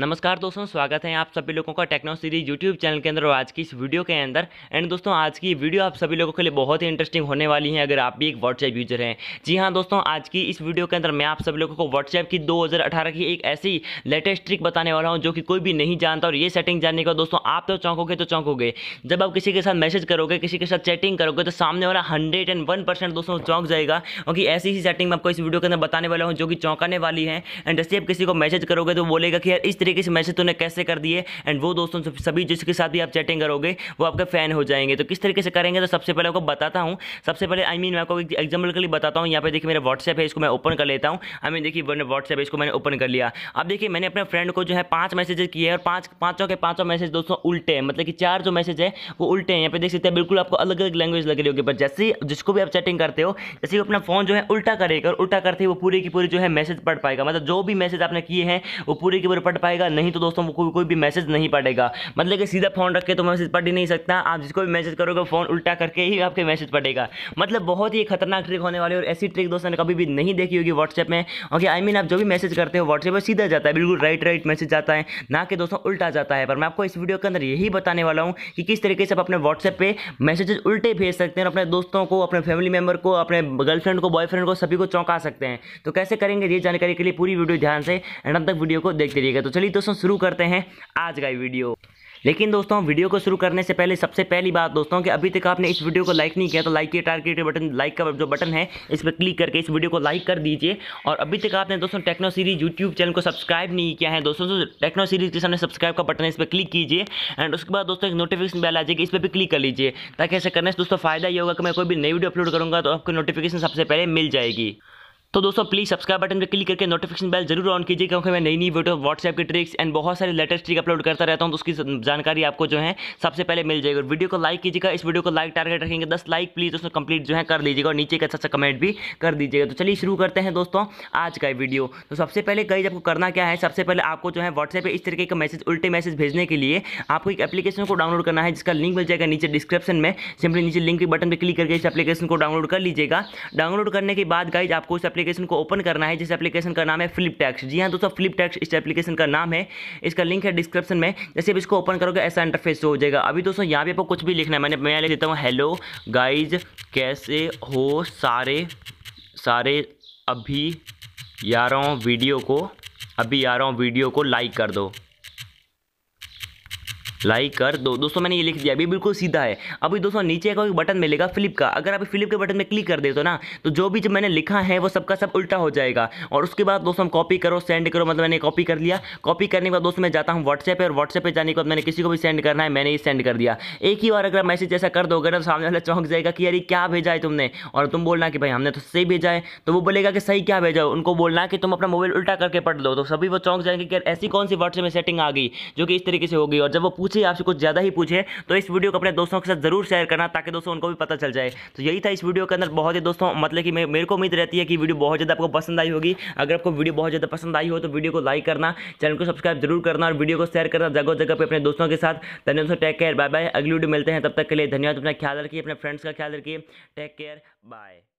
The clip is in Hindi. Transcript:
नमस्कार दोस्तों स्वागत है आप सभी लोगों का टेक्नो सीरीज यूट्यूब चैनल के अंदर और आज की इस वीडियो के अंदर एंड दोस्तों आज की वीडियो आप सभी लोगों के लिए बहुत ही इंटरेस्टिंग होने वाली है अगर आप भी एक व्हाट्सएप यूजर हैं जी हाँ दोस्तों आज की इस वीडियो के अंदर मैं आप सभी लोगों को व्हाट्सएप की दो की एक ऐसी लेटेस्ट ट्रिक बताने वाला हूँ जो कि कोई भी नहीं जानता और ये सेटिंग जानने का दोस्तों आप तो चौंकोगे तो चौंकोगे जब आप किसी के साथ मैसेज करोगे किसी के साथ चैटिंग करोगे तो सामने वाला हंड्रेड दोस्तों चौंक जाएगा क्योंकि ऐसी ही सेटिंग मैं आपको इस वीडियो के अंदर बताने वाला हूँ जो कि चौंकाने वाली है एंड जैसे आप किसी को मैसेज करोगे तो बोलेगा कि यार इस तरीके से मैसेज तो उन्हें कैसे कर दिए एंड वो दोस्तों सभी जिसके साथ भी आप चैटिंग करोगे वो आपके फ़ैन हो जाएंगे तो किस तरीके से करेंगे तो सबसे पहले आपको बताता हूँ सबसे पहले आई मीन मैं आपको एग्जाम्पल के लिए बताता हूँ यहाँ पे देखिए मेरा व्हाट्सएप है इसको मैं ओपन कर लेता हूँ आई मीन देखिए मैंने व्हाट्सएप इसको मैंने ओपन कर लिया अब देखिए मैंने अपने फ्रेंड को जो है पाँच मैसेजेस किए और पाँच पाँचों के पाँचों मैसेज दोस्तों उल्टे हैं मतलब कि चार जो मैसेज है वो उल्टे हैं यहाँ पे देख सकते हैं बिल्कुल आपको अलग अलग लैंग्वेज लग रही होगी पर जैसे जिसको भी आप चैटिंग करते हो जैसे कि अपना फ़ोन जो है उल्टा करेगा और उल्टा करते ही वो पूरी की पूरी जो है मैसेज पढ़ पाएगा मतलब जो भी मैसेज आपने किए हैं वो पूरी की पूरी पढ़ पाएगा पाएगा नहीं तो दोस्तों को कोई भी मैसेज नहीं पड़ेगा मतलब कि सीधा फ़ोन रख के तो मैसेज पढ़ ही नहीं सकता आप जिसको भी मैसेज करोगे फ़ोन उल्टा करके ही आपके मैसेज पड़ेगा मतलब बहुत ही खतरनाक ट्रिक होने वाली और ऐसी ट्रिक दोस्तों ने कभी भी नहीं देखी होगी व्हाट्सएप में ओके आई मीन आप जो भी मैसेज करते हो व्हाट्सएप पर सीधा जाता है बिल्कुल राइट राइट मैसेज जाता है ना कि दोस्तों उल्टा जाता है पर मैं आपको इस वीडियो के अंदर यही बताने वाला हूँ कि किस तरीके से आप अपने व्हाट्सएप पर मैसेजेस उल्टे भेज सकते हैं अपने दोस्तों को अपने फैमिली मेंबर को अपने गर्लफ्रेंड को बॉयफ्रेंड को सभी को चौंका सकते हैं तो कैसे करेंगे ये जानकारी के लिए पूरी वीडियो ध्यान से एंड अब तक वीडियो को देखते रहिएगा तो चलिए चलिए दोस्तों शुरू करते हैं आज का वीडियो लेकिन दोस्तों वीडियो को शुरू करने से पहले सबसे पहली बात दोस्तों कि अभी तक आपने इस वीडियो को लाइक नहीं किया तो लाइक के टारगेट बटन लाइक का जो बटन है इस पर क्लिक करके इस वीडियो को लाइक कर दीजिए और अभी तक आपने दोस्तों टेक्नो सीरीज यूट्यूब चैनल को सब्सक्राइब नहीं किया है दोस्तों तो टेक्नो सीरीज के सामने सब्सक्राइब का बटन है इस पर क्लिक कीजिए एंड उसके बाद दोस्तों एक नोटिफिकेशन बैल आ जाएगी इस पर भी क्लिक कर लीजिए ताकि ऐसे करने से दोस्तों फायदा ये होगा कि मैं कोई भी नई वीडियो अपलोड करूँगा तो आपको नोटिफिकेशन सबसे पहले मिल जाएगी तो दोस्तों प्लीज़ सब्सक्राइब बटन पर क्लिक करके नोटिफिकेशन बेल जरूर ऑन कीजिए क्योंकि मैं नई नई वीडियो व्हाट्सएप की ट्रिक्स एंड बहुत सारे लेटेस्ट ट्रिक अपलोड करता रहता हूँ तो उसकी जानकारी आपको जो है सबसे पहले मिल जाएगी और वीडियो को लाइक कीजिएगा इस वीडियो को लाइक टारगेट रखेंगे दस लाइक प्लीज़ उसमें कंप्लीट जो है कर लीजिएगा और नीचे का अच्छा अच्छा कमेंट भी कर दीजिएगा तो चलिए शुरू करते हैं दोस्तों आज का वीडियो तो सबसे पहले कई आपको करना क्या है सबसे पहले आपको जो है व्हाट्सएप पर इस तरीके का मैसेज उल्टे मैसेज भेजने के लिए आपको एक एप्लीकेशन को डाउनलोड करना है जिसका लिंक मिल जाएगा नीचे डिस्क्रिप्शन में सिंपली नीचे लिंक के बटन पर क्लिक करके इस एप्लीकेशन को डाउनलोड कर लीजिएगा डाउनलोड करने के बाद गाइज आपको इस एप्लीकेशन एप्लीकेशन को ओपन करना है जिस एप्लीकेशन का नाम है फ्लिप टैक्स जी हाँ दोस्तों फ्लिप टैक्स इस एप्लीकेशन का नाम है इसका लिंक है डिस्क्रिप्शन में जैसे आप इसको ओपन करोगे ऐसा इंटरफेस हो जाएगा अभी दोस्तों यहाँ पे आपको कुछ भी लिखना है मैंने मैं लिख देता हूँ हेलो गाइज कैसे हो सारे सारे अभी यारों वीडियो को अभी यारों वीडियो को लाइक कर दो लाइक कर दो दोस्तों मैंने ये लिख दिया अभी बिल्कुल सीधा है अभी दोस्तों नीचे का बटन मिलेगा फ्लिप का अगर आप फ्लिप के बटन में क्लिक कर दे तो ना तो जो भी जो मैंने लिखा है वो सबका सब उल्टा हो जाएगा और उसके बाद दोस्तों कॉपी करो सेंड करो मतलब मैंने कॉपी कर लिया कॉपी करने के बाद दोस्तों मैं जाता हूँ व्हाट्सएप पर व्हाट्सएप पर जाने के बाद मैंने किसी को भी सेंड करना है मैंने ये सेंड कर दिया एक ही बार अगर मैसेज ऐसा कर दो अगर तो सामने वाला चौंक जाएगा कि यार क्या भेजा है तुमने और तुम बोलना कि भाई हमने तो सही भेजा है तो वो बोलेगा कि सही क्या भेजा उनको बोलना कि तुम अपना मोबाइल उल्टा करके पढ़ दो तो सभी वो चौंक जाएंगे कि ऐसी कौन सी व्हाट्सएप में सेटिंग आ गई जो कि इस तरीके से होगी और जब वो पूछे ही आपसे कुछ ज़्यादा ही पूछे तो इस वीडियो को अपने दोस्तों के साथ जरूर शेयर करना ताकि दोस्तों उनको भी पता चल जाए तो यही था इस वीडियो के अंदर बहुत ही दोस्तों मतलब कि मेरे को उम्मीद रहती है कि वीडियो बहुत ज़्यादा आपको पसंद आई होगी अगर आपको वीडियो बहुत ज़्यादा पसंद आई हो तो वीडियो को लाइक करना चैनल को सब्सक्राइब जरूर करना और वीडियो को शेयर करना जगह जगह पर अपने दोस्तों के साथ धन्यवाद दोस्तों टेक केयर बाय बाय अगली वीडियो मिलते हैं तब तक के लिए धन्यवाद अपना ख्याल रखिए अपने फ्रेंड्स का ख्याल रखिए टेक केयर बाय